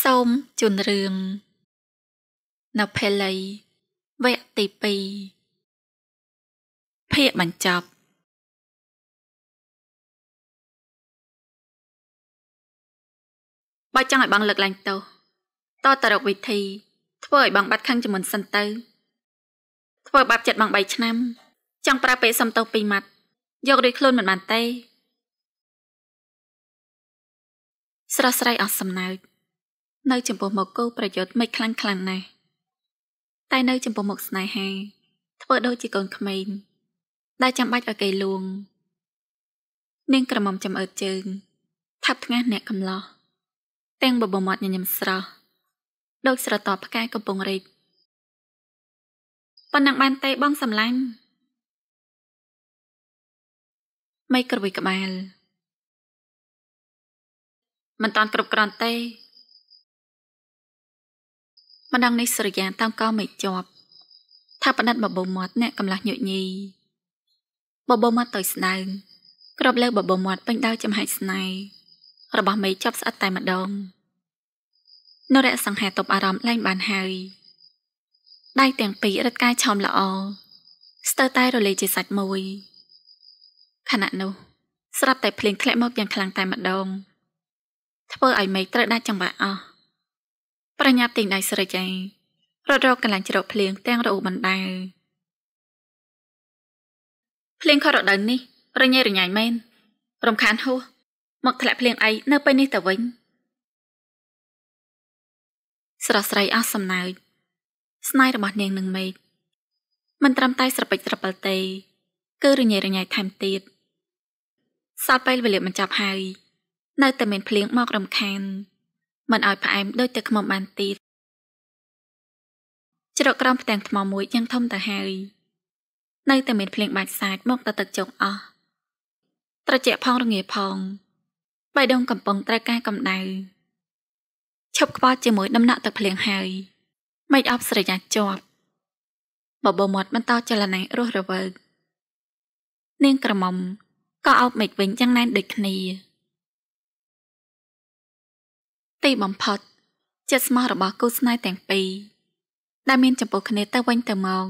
សូមជូនរឿងនៅពេលលីវគ្គទី2ភាគបញ្ចប់បើចង់ឲ្យបងលើកឡើងទៅតតរកវិធី ធ្វើឲ្យបងបាត់ខឹងជំនន់សិនទៅធ្វើបាបចិត្តបង3ឆ្នាំចង់ប្រើពេលសំទោសពីម៉ាត់យកដូចខ្លួនមិនបានទេ ស្រស់ស្រាយអស់សំណើចនៅចំពោះមុខគោប្រយុទ្ធមិនខ្លាំងខ្លាំងណាស់តែនៅចំពោះមុខស្នេហាធ្វើដូចជាកូនក្មេង ដែលចាំបាច់ឲ្យគេលួងនាងក្រមុំចំអើតជើងថាប់ថ្ងាសអ្នកកំឡោះទាំងបបមាត់ញញឹមស្រស់ដូចស្រទាប់ផ្កាយកំពងរេចប៉ុណ្ណឹងបានទេបងសំឡាញ់មិនក្រវិក្បាលមិនតាន់គ្រប់គ្រាន់ទេម្ដងនេះសុរិយាតាមកោមិនជាប់ ថាប៉ណិតបបោមាត់អ្នកកំឡាស់ញញីបបោមាត់ទៅស្ដៅក្របលើបបោមាត់ពេញដោយចំហាច់ស្នេហ៍របស់មេចាប់ស្អិតតែម្ដងនរៈសង្ហាតបអារម្មណ៍ឡើងបានហើយដៃទាំងពីររត់កាយឆោមល្អស្ទើរតែរលាយជាសាច់មួយខណៈនោះ ស្រាប់តែភ្លៀងធ្លាក់មកយ៉ាងខ្លាំងតែម្ដងធ្វើឲ្យមេឃត្រូវដាច់ចង្វាក់អស់ប្រញាប់ទិញដៃស្រេចឯងរត់រកកន្លែងជ្រកភ្លៀងទាំងរអ៊ូបណ្ដៅភ្លៀងខរដៅនេះរញ៉េរញ៉ៃមែនរំខានហួសមកធ្លាក់ភ្លៀងអីនៅពេលនេះទៅវិញស្រស់ស្រីអស់សំណើចស្នាយរបស់នាងនឹងមេឃមិនត្រឹមតែស្រពេចស្រពិលទេ គឺរញ៉េរញ៉ៃថែមទៀតសាល់ពេលវេលាមិនចាប់ហើយនៅតែមានភ្លៀងមករំខានមិនឲ្យផ្អែមដូចទឹកឃ្មុំបានទៀតជ្រកក្រោមផ្ទាំងថ្មមួយយ៉ាងធំទៅហើយនៅតែមានភ្លៀងបាច់សាចមកទៅទឹកជោកអស់ត្រជាក់ផងរងាផងបៃដងកំពុងត្រូវការកម្ដៅឈប់ខ្វល់ជាមួយដំណក់ទឹកភ្លៀងហើយមិនអប់ស្រយាជាប់បបោមាត់បន្តចលនារស់រវើកនាងក្រមុំក៏អោបមេឃវិញយ៉ាងណែនដូចគ្នាទីបំផុតចិត្តស្មោះរបស់គូស្នេហ៍ទាំងពីរដែលមានចំពោះគ្នាទៅវិញទៅមក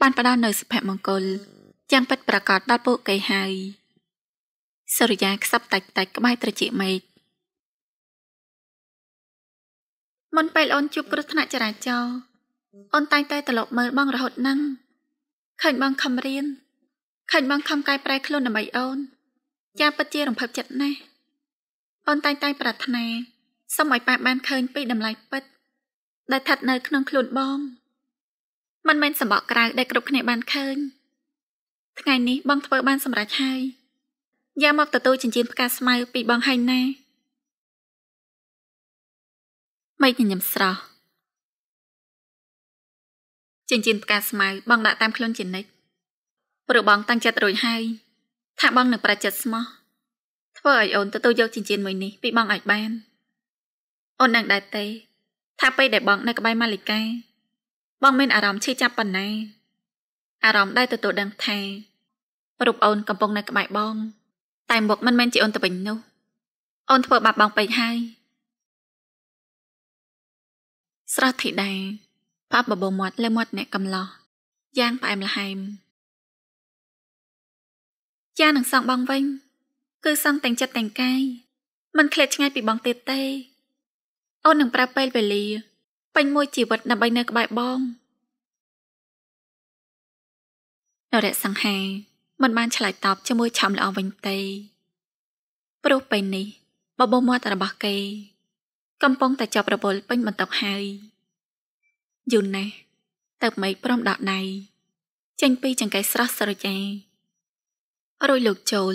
បានផ្ដល់នូវសុភមង្គលយ៉ាងពិតប្រាកដដល់ពួកគេហើយសូរិយាខ្សឹបតាច់តាច់ក្បែរត្រចៀកមេឃមុនពេលអូនជួបគ្រោះថ្នាក់ចរាចរណ៍អូនតែងតែត្រឡប់មើលបងរហូតហ្នឹងឃើញបងខំរៀនឃើញបងខំកាយប្រែខ្លួនដើម្បីអូន ចាពិតជារំភើបចិត្តណាស់អូនតែងតែប្រាថ្នាសូមឲ្យប៉ាបានឃើញពីតម្លៃពិតដែលស្ថិតនៅក្នុងខ្លួនបងមិនមែនសម្បកក្រៅដែលគ្រប់គ្នាបានឃើញថ្ងៃនេះបងធ្វើបានសម្រេចហើយយ៉ាមកទទួលចិញ្ចៀនផ្កាស្មៅពីបងហើយណាមេឃញញឹមស្រស់ចិញ្ចៀនផ្កាស្មៅបងដាក់តាមខ្លួនជានិច្ចព្រោះបងតាំងចិត្តរួចហើយថាបងនឹងប្រជិតស្មោះធ្វើឲ្យអូនទទួលយកចិញ្ចៀនមួយនេះពីបងឲ្យបាន។អូននឹងដែរទេ ថាពេលដែលបងនៅក្បែរម៉ាលីកាបងមានអារម្មណ៍ឈឺចាប់ប៉ុណ្ណាអារម្មណ៍ដែលទទួលដឹងថារូបអូនកំពុងនៅក្បែរបង តែមុខមិនមែនជាអូនទៅវិញនោះអូនធ្វើបាបបងពេកហើយស្រស់ធីតាប៉ាបបោមាត់លើមាត់អ្នកកំឡោះយ៉ាងផ្អែមល្ហែមចានឹងសងបងវិញ គឺសងតែងចិត្តតែងកាយមិនឃ្លាតឆ្ងាយពីបងទៀតទេអូននឹងប្រាប់ពេលវេលាពេញមួយជីវិតដើម្បីនៅក្បែរបងនរៈសង្ហាមិនបានឆ្លើយតបជាមួយឆំល្អវិញទេ ព្រោះពេលនេះ បបោមាត់របស់គេ កំពុងតែចាប់រវល់ពេញបន្ទប់ហើយយូនណាស់ទៅមេឃព្រមដកដៃចេញពីចង្កេះស្រស់ស្រជារួយលោកចូល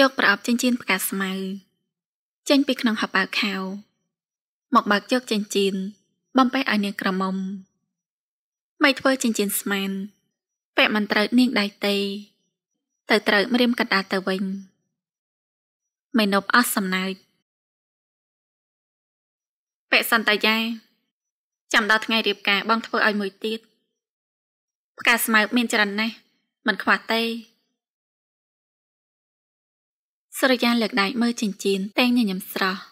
យកប្រអប់ចិញ្ចៀនផ្កាស្មៅចេញពីក្នុងហបៅខាវមកបើកយកចិញ្ចៀនបំពេះឲ្យនាងក្រមុំមិនធ្វើចិញ្ចៀនស្មានពាក់មិនត្រូវនាងដៃទេទៅត្រូវម្រាមកណ្ដាលទៅវិញមេនប់អស់សំណើចពាក់សន្តាយាចាំដល់ថ្ងៃរៀបការបងធ្វើឲ្យមួយទៀតផ្កាស្មៅមានច្រើនណាស់មិនខ្វះទេសរិយាលើកដៃមើលចិញ្ចៀនតែងញញឹមស្រស់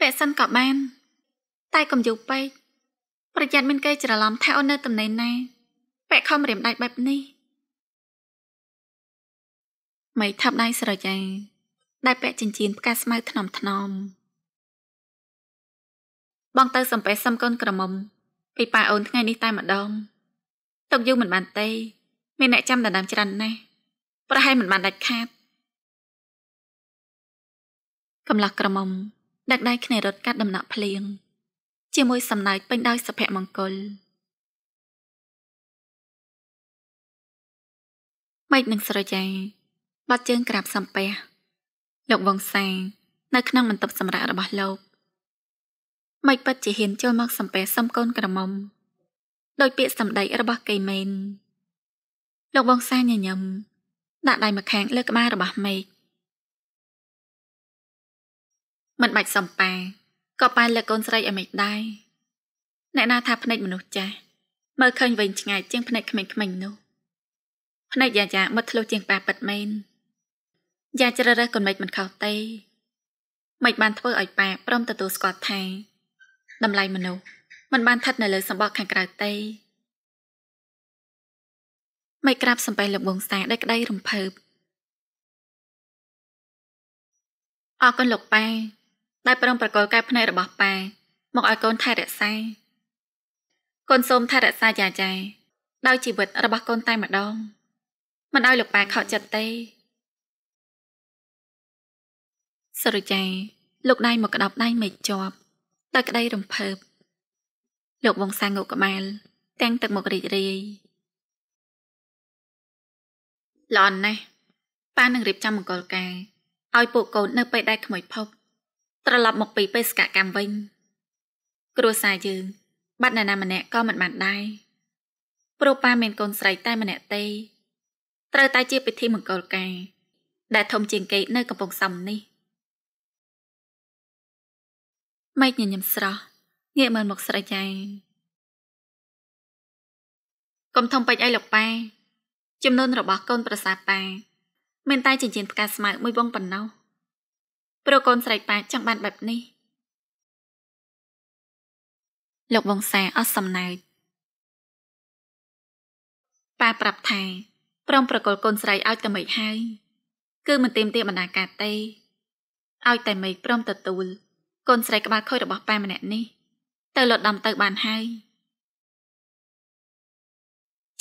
ពាក់សិនក៏បានតែកុំយូរពេកប្រយ័ត្នមានគេច្រឡំថាអូននៅតំណែងណាពាក់ខំរៀមដៃបែបនេះមិនថាប់ដៃស្រយាដែលពាក់ចិញ្ចៀនផ្កាស្មៅថ្នមថ្នមបងទៅសំពេសសំកូនក្រមុំពីប៉ាអូនថ្ងៃនេះតែម្ដងទុកយូរមិនបានទេ មានអ្នកចាំដណ្ដើមច្រើនណាស់ប្រហែលមិនបានដាច់ខាតកំឡោះក្រមុំដាក់ដៃគ្នារត់កាត់ដំណក់ភ្លៀងជាមួយសំណើចពេញដោយសុភមង្គលម៉េចនឹងស្រយាយបាត់ជើងក្រាបសំពះលោកវងសានៅក្នុងបន្ទប់សម្រាប់របស់លោកម៉េចពិតជាហ៊ាន ចូលមកសំពះសុំកូនក្រមុំដោយ ពាក្យសម្ដីរបស់កេមែនលោកវងសាញញឹមដាក់ដៃម្ខាងលើក្បាលរបស់មេឃមិនបាច់សំប៉ាក៏ប៉ែលើកូនស្រីអីមិនដែរអ្នកណាថាភ្នែកមនុស្សចាស់មើលឃើញវិញឆ្ងាយជាងភ្នែកក្មេងៗនោះភ្នែកយ៉ាយ៉ាមុតធ្លុះជាងប៉ែប៉ិតមែនយ៉ាជ្រើសរើសកូនម៉េចមិនខុសទេម៉េចបាន ធ្វើឲ្យប៉ែព្រមទទួលស្គាល់ថាតម្លៃមនុស្សមិនបានឋិតនៅលើសម្បកខាងក្រៅទេមិនក្រាបសំបីលបងសាដោយក្តីរំភើបអរគុណលោកប៉ែដែលប្រឹងប្រកល់កែភ្នែករបស់ប៉ាមកឲ្យកូនថែរក្សាកូនសូមថែរក្សាយ៉ាចែដោយជីវិតរបស់កូនតែម្ដងមិនឲ្យលោកប៉ាខកចិត្តទេសរចៃលោកដៃមកក្តាប់ដៃមេជាប់ដោយក្តីរំភើបលោកវងសាងុកក្បាលទាំងទឹកមករីករាយល្អណាស់ប៉ានឹងរៀបចំមង្គលការឲ្យពួកកូននៅពេលដែលក្មួយភពត្រឡប់មកពីបេសកកម្មវិញគ្រួសារយើង បាត់នរណាម្នាក់ក៏មិនបានដែរព្រោះប៉ាមានកូនស្រីតែម្នាក់ទេត្រូវតែជាពិធីមង្គលការដែលធំជាងគេនៅកំពង់សំនេះម៉េចញញឹមស្រស់ងាកមើលមកស្រីចាកុំធំពេចអីលោកប៉ាចំនួនរបស់កូនប្រសាប៉ាមានតែចិញ្ចៀនផ្កាស្មៅមួយវងប៉ុណ្ណោះព្រោះកូនស្រីប៉ាចង់បានបែបនេះលោកវងសាអស់សំណើចប៉ាប្រាប់ថាព្រមប្រកល់កូនស្រីឲ្យតែមេឃហើយគឺមិនទៀមទាបណ្ដាការទេឲ្យតែមេឃព្រមទទួលកូនស្រីក្បាលខូចរបស់ប៉ាម្នាក់នេះទៅលត់ដំទៅបានហើយ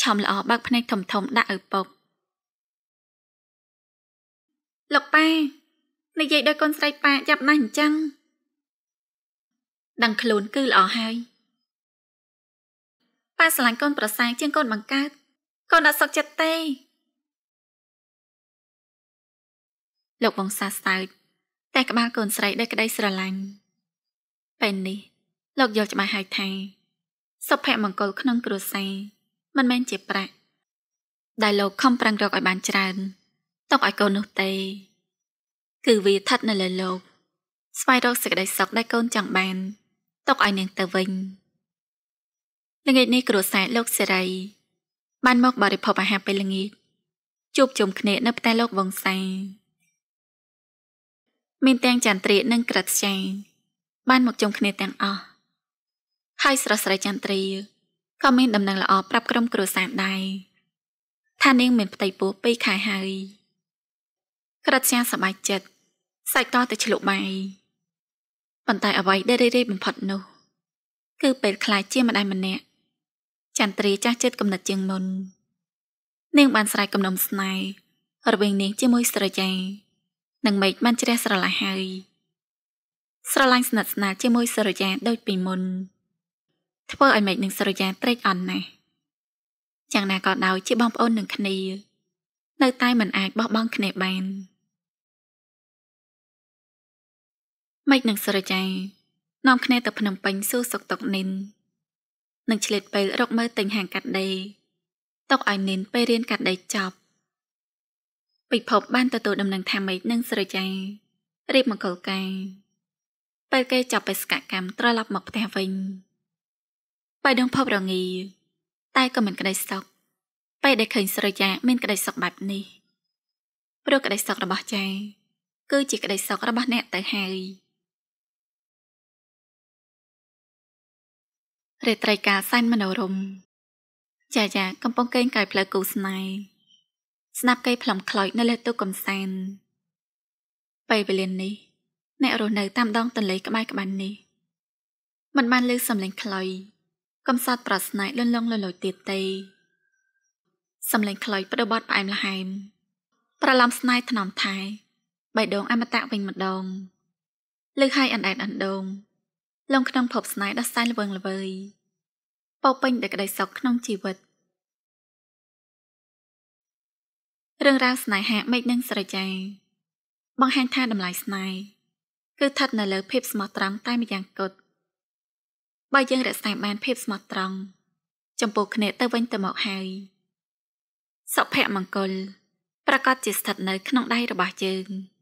ឆំល្អបើកភ្នែកធំធំដាក់ឪពុកលោកប៉ានិយាយដោយកូនស្រីប៉ាយ៉ាប់ណាស់អញ្ចឹងដឹងខ្លួនគឺល្អហើយប៉ាស្រឡាញ់កូនប្រសាជាងកូនបង្កើតកូនអត់សុខចិត្តទេលោកវងសាស្តើចតែក្បាលកូនស្រីដោយក្តីស្រឡាញ់ពេលនេះ លោកយល់ច្បាស់ហើយថាសុភមង្គលក្នុងគ្រួសារមិនមែនជាប្រាក់ដែលលោកខំប្រឹងរកឲ្យបានច្រើនຕົកឲ្យកូននោះទេគឺវាស្ថិតនៅលើលោកស្វែងរកសេចក្តីសុខដែលកូនចង់បានទុកឲ្យនាងទៅវិញល្ងាចនេះគ្រួសារលោកសេរីបានមកបរិភោគអាហារពេលល្ងាចជួបជុំគ្នានៅផ្ទះលោកវង្សាមានទាំងចន្ទ្រានិងក្រិតចាបានមកជុំគ្នាទាំងអស់ហើយស្រស់ស្រីចន្ទ្រាក៏មាន ដំណឹងល្អប្រាប់ក្រុមគ្រួសារដែរថានាង មានផ្ទៃពោះ2ខែហើយក្រិតចាសប្បាយចិត្តសាច់កោទៅឆ្លុះបាយប៉ុន្តែអ្វីដែលរីរាយបំផុតនោះគឺពេលខ្លាចជាម្ដាយម្នាក់ចន្ទ្រាចាស់ចិត្តកំណត់ជាងមុននាងបានស្រែកកំណុំស្នេហ៍រវាងនាងជាមួយស្រយានិងមេឃបានជ្រះស្រឡះហើយស្រឡាញ់ស្និទ្ធស្នាលជាមួយសរយាដូចពីមុនធ្វើឲ្យមេឃនិងសរយាត្រេកអរណាស់យ៉ាងណាក៏ដោយជាបងប្អូននឹងគ្នានៅតែមិនអាចបោះបង់គ្នាបាន។ម៉េចនឹងសរចានាំគ្នាទៅភ្នំពេញសួរសុកតុកនិននឹងឆ្លៀតពេលរកមើលទិញហាងកាត់ដេរតុកឲ្យនិនពេលរៀនកាត់ដេរចប់ពិភពបានទទួលដំណឹងថាម៉េចនឹងសរចារៀបមង្គលការពេលគេចាប់បេសកកម្មត្រឡប់មកផ្ទះវិញបៃដងភពរងាតែក៏មិនក្តីសុខពេលដែលឃើញស្រីចាមានក្តីសុខបែបនេះព្រោះក្តីសុខរបស់ចាគឺជាក្តីសុខរបស់អ្នកទៅហើយរាត្រីការសែនមនោរមចាយ៉ាកំពុងគេងក្រោយផ្លូវគូស្នេហ៍ស្នាប់គេផ្លំខ្លុយនៅលើទូកកំសាន្តពេលវេលានេះអ្នករស់នៅតាមដងទន្លេក្បែរក្បាន់នេះមិនបានលឺសំឡេងខ្លុយកំសត់ប្រស្នេហ៍លន់លងលលួយទៀតទេសំឡេងខ្លុយផ្ដោបត់ផ្អែមល្ហែមប្រឡំស្នេហ៍ថ្នមថែបៃដងអមតៈវិញម្ដងលឺហើយអណ្ដែតអណ្ដងលងក្នុងភពស្នេហ៍ដ៏សែនល្វឹងល្វើយពោពេញដោយក្តីសុខក្នុងជីវិតរឿងរ៉ាវស្នេហាមេឃនិងស្រចាបង្ហាញថាតម្លៃស្នេហ៍គឺស្ថិតនៅលើភាពស្មោះត្រង់តែម្យ៉ាងគត់បើយើងរក្សាបានភាពស្មោះត្រង់ចំពោះគ្នាទៅវិញទៅមកហើយសុភមង្គល ប្រកាសជាស្ថិតនៅក្នុងដៃរបស់យើង។